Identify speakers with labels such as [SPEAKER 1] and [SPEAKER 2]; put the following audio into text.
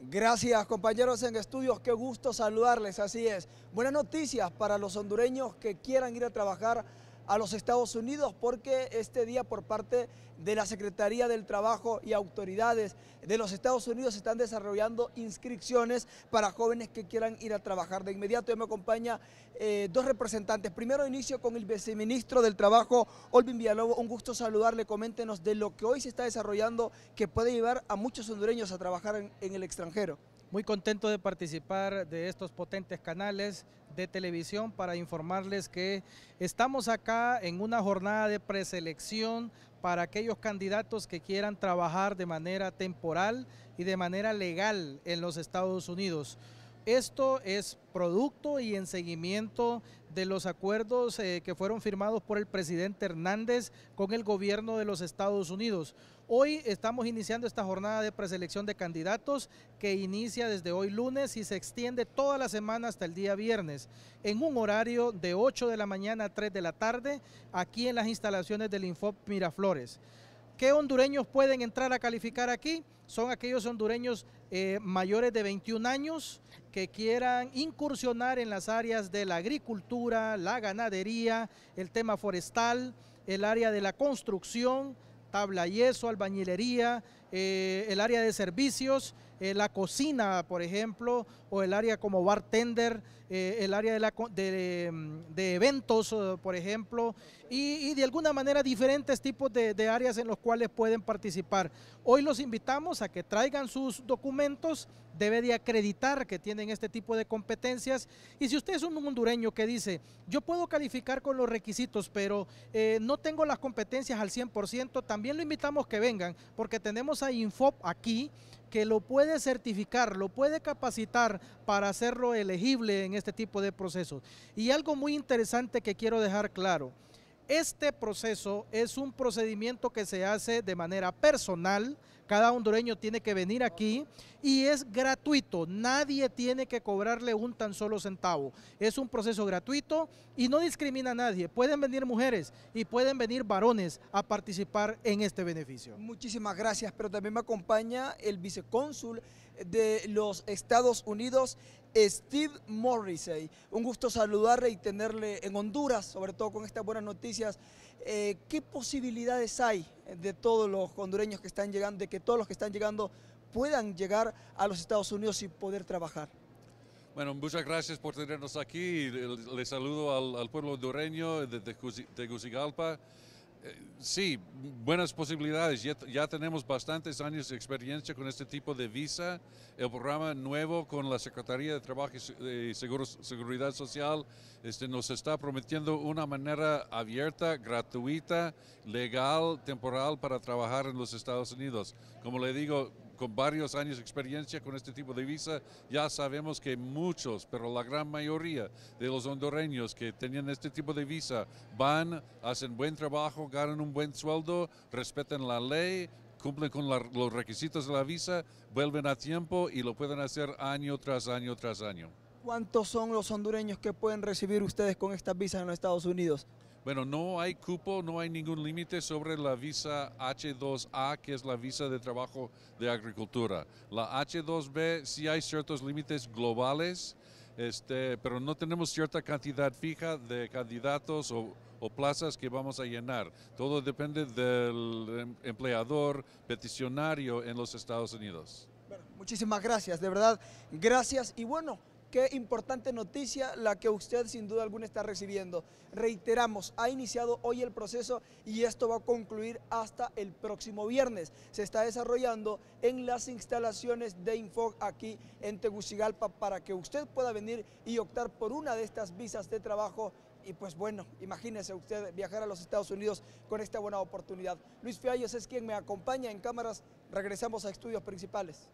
[SPEAKER 1] Gracias compañeros en estudios, qué gusto saludarles, así es. Buenas noticias para los hondureños que quieran ir a trabajar a los Estados Unidos porque este día por parte de la Secretaría del Trabajo y autoridades de los Estados Unidos están desarrollando inscripciones para jóvenes que quieran ir a trabajar. De inmediato me acompaña eh, dos representantes. Primero inicio con el viceministro del Trabajo, Olvin Villalobo. Un gusto saludarle. Coméntenos de lo que hoy se está desarrollando que puede llevar a muchos hondureños
[SPEAKER 2] a trabajar en el extranjero. Muy contento de participar de estos potentes canales de televisión para informarles que estamos acá en una jornada de preselección para aquellos candidatos que quieran trabajar de manera temporal y de manera legal en los Estados Unidos. Esto es producto y en seguimiento de los acuerdos eh, que fueron firmados por el presidente Hernández con el gobierno de los Estados Unidos. Hoy estamos iniciando esta jornada de preselección de candidatos que inicia desde hoy lunes y se extiende toda la semana hasta el día viernes, en un horario de 8 de la mañana a 3 de la tarde, aquí en las instalaciones del Infop Miraflores. ¿Qué hondureños pueden entrar a calificar aquí? Son aquellos hondureños eh, mayores de 21 años que quieran incursionar en las áreas de la agricultura, la ganadería, el tema forestal, el área de la construcción, tabla yeso, albañilería, eh, el área de servicios, eh, la cocina, por ejemplo, o el área como bartender, eh, el área de, mm, eventos, por ejemplo, y, de alguna manera diferentes tipos de, áreas en los cuales pueden participar. Hoy los invitamos a que traigan sus documentos, debe de acreditar que tienen este tipo de competencias, y si usted es un hondureño que dice, yo puedo calificar con los requisitos, pero no tengo las competencias al 100%, también lo invitamos que vengan, porque tenemos Info aquí que lo puede certificar, lo puede capacitar para hacerlo elegible en este tipo de procesos. Y algo muy interesante que quiero dejar claro, este proceso es un procedimiento que se hace de manera personal. Cada hondureño tiene que venir aquí y es gratuito. Nadie tiene que cobrarle un tan solo centavo. Es un proceso gratuito y no discrimina a nadie. Pueden venir mujeres y pueden venir varones a participar en este beneficio. Muchísimas gracias, pero también me acompaña el
[SPEAKER 1] vicecónsul de los Estados Unidos, Steve Morrissey. Un gusto saludarle y tenerle en Honduras, sobre todo con estas buenas noticias. Eh, ¿Qué posibilidades hay de todos los hondureños que están llegando, de que todos los que están llegando puedan llegar a los Estados Unidos y poder trabajar?
[SPEAKER 3] Bueno, muchas gracias por tenernos aquí. Le saludo al, pueblo hondureño de Tegucigalpa sí, buenas posibilidades. Ya, tenemos bastantes años de experiencia con este tipo de visa. El programa nuevo con la Secretaría de Trabajo y Seguridad Social este, nos está prometiendo una manera abierta, gratuita, legal, temporal para trabajar en los Estados Unidos. Como le digo, con varios años de experiencia con este tipo de visa, ya sabemos que muchos, pero la gran mayoría de los hondureños que tenían este tipo de visa van, hacen buen trabajo, ganan un buen sueldo, respetan la ley, cumplen con los requisitos de la visa, vuelven a tiempo y lo pueden hacer año tras año tras año.
[SPEAKER 1] ¿Cuántos son los hondureños que pueden recibir ustedes con esta visa en los Estados Unidos? Bueno, no hay cupo, no hay ningún
[SPEAKER 3] límite sobre la visa H2A, que es la visa de trabajo de agricultura. La H2B sí hay ciertos límites globales, este, pero no tenemos cierta cantidad fija de candidatos o, plazas que vamos a llenar. Todo depende del em, empleador peticionario en los Estados Unidos.
[SPEAKER 1] muchísimas gracias, de verdad, gracias y bueno, Qué importante noticia la que usted sin duda alguna está recibiendo. Reiteramos, ha iniciado hoy el proceso y esto va a concluir hasta el próximo viernes. Se está desarrollando en las instalaciones de Infog aquí en Tegucigalpa para que usted pueda venir y optar por una de estas visas de trabajo y pues bueno, imagínese usted viajar a los Estados Unidos con esta buena oportunidad. Luis Fiallos es quien me acompaña en cámaras. Regresamos a estudios principales.